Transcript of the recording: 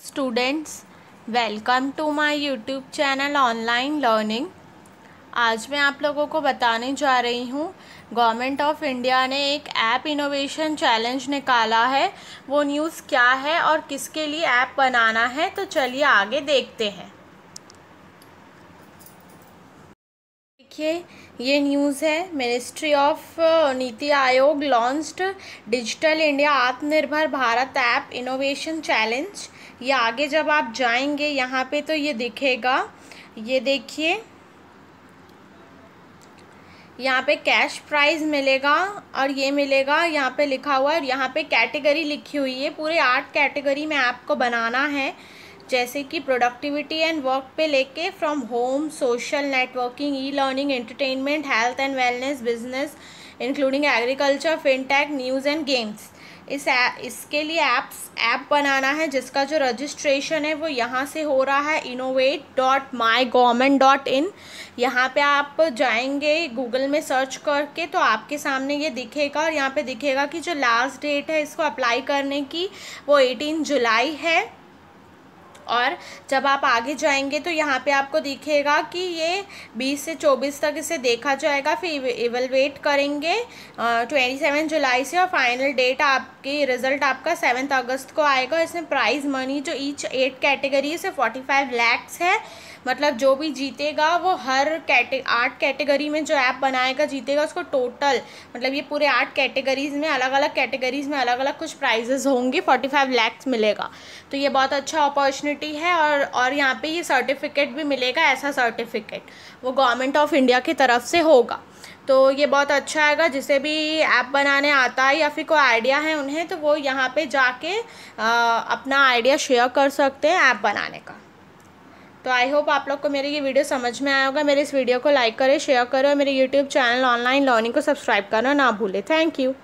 students welcome to my YouTube channel online learning आज मैं आप लोगों को बताने जा रही हूँ गवर्नमेंट ऑफ इंडिया ने एक ऐप इनोवेशन चैलेंज निकाला है वो न्यूज़ क्या है और किसके लिए ऐप बनाना है तो चलिए आगे देखते हैं देखिए ये न्यूज़ है मिनिस्ट्री ऑफ नीति आयोग लॉन्च्ड डिजिटल इंडिया आत्मनिर्भर भारत ऐप इनोवेशन चैलेंज ये आगे जब आप जाएंगे यहाँ पे तो ये दिखेगा ये देखिए यहाँ पे कैश प्राइज मिलेगा और ये मिलेगा यहाँ पे लिखा हुआ है और यहाँ पे कैटेगरी लिखी हुई है पूरे आठ कैटेगरी में आपको बनाना है जैसे कि प्रोडक्टिविटी एंड वर्क पे लेके from home social networking e learning entertainment health and wellness business including agriculture fintech news and games इस आ, इसके लिए ऐप्स ऐप बनाना है जिसका जो रजिस्ट्रेशन है वो यहाँ से हो रहा है innovate dot my government dot in यहाँ पर आप जाएंगे गूगल में सर्च करके तो आपके सामने ये दिखेगा और यहाँ पे दिखेगा कि जो लास्ट डेट है इसको अप्लाई करने की वो एटीन जुलाई है और जब आप आगे जाएंगे तो यहाँ पे आपको दिखेगा कि ये 20 से 24 तक इसे देखा जाएगा फिर इवेलवेट करेंगे ट्वेंटी सेवन जुलाई से और फाइनल डेट आपके रिजल्ट आपका सेवन्थ अगस्त को आएगा इसमें प्राइज़ मनी जो ईच एट कैटेगरी से फोर्टी फाइव लैक्स है मतलब जो भी जीतेगा वो हर कैटे आठ कैटेगरी में जो ऐप बनाएगा जीतेगा उसको टोटल मतलब ये पूरे आठ कैटेगरीज़ में अलग अलग कैटेगरीज़ में अलग अलग कुछ प्राइजेज़ होंगे फोर्टी फाइव लैक्स मिलेगा तो ये बहुत अच्छा अपॉर्चुनिटी सिक्योरिटी है और और यहाँ पे ये सर्टिफिकेट भी मिलेगा ऐसा सर्टिफिकेट वो गवर्नमेंट ऑफ इंडिया की तरफ से होगा तो ये बहुत अच्छा आएगा जिसे भी ऐप बनाने आता है या फिर कोई आइडिया है उन्हें तो वो यहाँ पे जाके आ, अपना आइडिया शेयर कर सकते हैं ऐप बनाने का तो आई होप आप लोग को मेरी ये वीडियो समझ में आया होगा मेरे इस वीडियो को लाइक करें शेयर करें और मेरे यूट्यूब चैनल ऑनलाइन लर्निंग को सब्सक्राइब करना ना भूलें थैंक यू